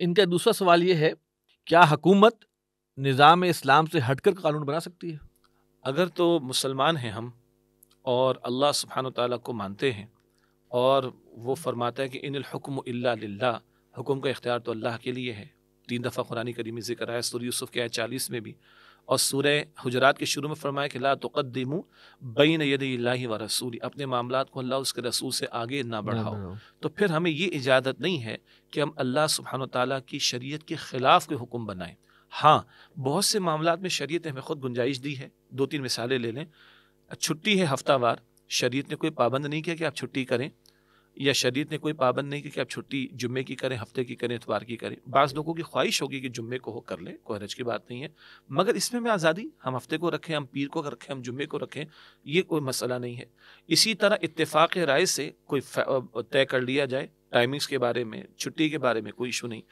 इनका दूसरा सवाल ये है क्या हुकूमत निज़ाम इस्लाम से हटकर कानून बना सकती है अगर तो मुसलमान हैं हम और अल्लाह सुबहान तला को मानते हैं और वो फरमाता है कि इन हुक्म ला हुक्म का इख्तियार तो अल्लाह के लिए है तीन दफ़ा कुरानी करीमी जिक्र है सूर्य यूसुफ के आए चालीस में भी और सूर्य हजरात के शुरू में फरमाया कि ला तकदमू यद ला व रसूल अपने मामला को अल्लाह उसके रसूल से आगे ना बढ़ाओ तो फिर हमें ये इजाज़त नहीं है कि हम अल्लाह सुबहान तला की शरीय के ख़िलाफ़ कोई हुक्म बनाएँ हाँ बहुत से मामला में शरीय ने हमें खुद गुंजाइश दी है दो तीन मिसालें ले लें छुट्टी है हफ्तावार शरीत ने कोई पाबंद नहीं किया कि आप छुट्टी करें या शरीत ने कोई पाबंद नहीं की कि आप छुट्टी जुम्मे की करें हफ्ते की करें इतवार की करें बाज़ लोगों की ख्वाहिश होगी कि जुम्मे को हो कर लें कोई हरज की बात नहीं है मगर इसमें मैं आज़ादी हम हफ्ते को रखें हम पीर को रखें हम जुम्मे को रखें ये कोई मसला नहीं है इसी तरह इतफ़ाक़ राय से कोई तय कर लिया जाए टाइमिंग्स के बारे में छुट्टी के बारे में कोई इशू नहीं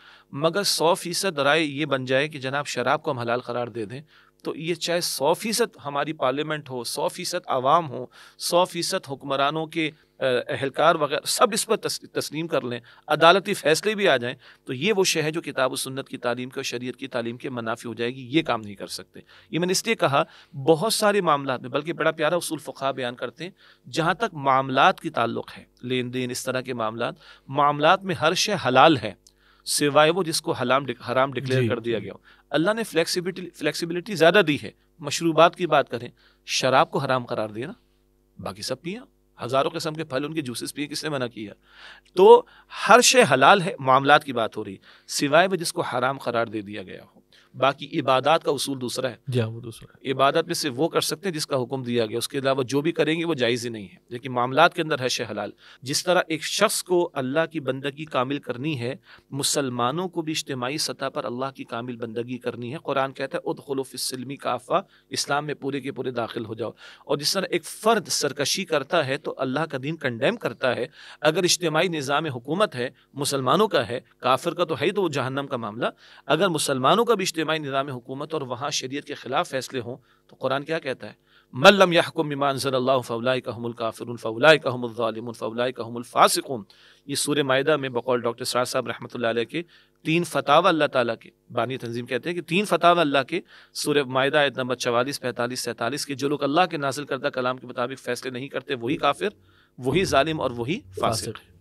मगर सौ फीसद राय ये बन जाए कि जनाब शराब को हम हलाल करार दे दें तो ये चाहे सौ फीसद हमारी पार्लियामेंट हो सौ फीसद आवाम हो सौ फीसद हुक्मरानों के अहलकार वगैरह सब इस पर तस्लीम कर लें अदालती फ़ैसले भी आ जाएँ तो ये वो शह है जो किताब व सुन्नत की तालीम के और शरीत की तालीम के मुनाफी हो जाएगी ये काम नहीं कर सकते ये मैंने इसलिए कहा बहुत सारे मामला में बल्कि बड़ा प्यारा उसूल फ़खा बयान करते हैं जहाँ तक मामला की ताल्लुक है लेन देन इस तरह के मामला मामला में हर शे हलाल है सिवाए वो जिसको हलाम हराम डिक्लेयर कर दिया गया हो अल्लाह ने फ्लेक्सिबिलिटी फ्लैक्सीबिलिटी ज़्यादा दी है मशरूबात की बात करें शराब को हराम करार दिया ना बाकी सब पिया हज़ारों किस्म के फल उनके जूसेस पिए किसने मना किया तो हर शे हलाल है मामला की बात हो रही सिवाय में जिसको हराम करार दे दिया गया हो बाकी इबादत का उसूल दूसरा है जी हाँ, वो दूसरा है इबादत में सिर्फ वो कर सकते हैं जिसका हुक्म दिया गया उसके अलावा जो भी करेंगे वो जायज़ ही नहीं है लेकिन मामला के अंदर हश हलाल जिस तरह एक शख्स को अल्लाह की बंदगी कामिल करनी है मुसलमानों को भी इज्तमाही सतह पर अल्लाह की कामिल बंदगी करनी है कुरान कहता है उदखलफ़िसलमी काफ़ा इस्लाम में पूरे के पूरे दाखिल हो जाओ और जिस तरह एक फ़र्द सरकशी करता है तो अल्लाह का दिन कंडेम करता है अगर इज्तमाही निज़ाम हुकूमत है मुसलमानों का है काफिर का तो है ही तो जहन्नम का मामला अगर मुसलमानों का भी इज्तमी निज़ाम हुकूमत और वहाँ शरीत के ख़िलाफ़ फ़ैसले हों तो कुरान क्या कहता है मल्लम याकुम ईमान फ़ौलाई काफिर फ़ौलाई कहमलिम फ़ौलाई कहमफ़ासिकुम ये सूर माहा में बकौल डॉक्टर सराज साहब रहमत के तीन फतावा अल्लाह ताला के बानी तंजीम कहते हैं कि तीन फतावा अल्लाह के सूर माहा आयत नंबर चवालीस पैंतालीस सैंतालीस के जो लोग अल्लाह के नाजिल करदा कलाम के मुताबिक फ़ैसले नहीं करते वही काफिर वही ालिम और वही फासिक है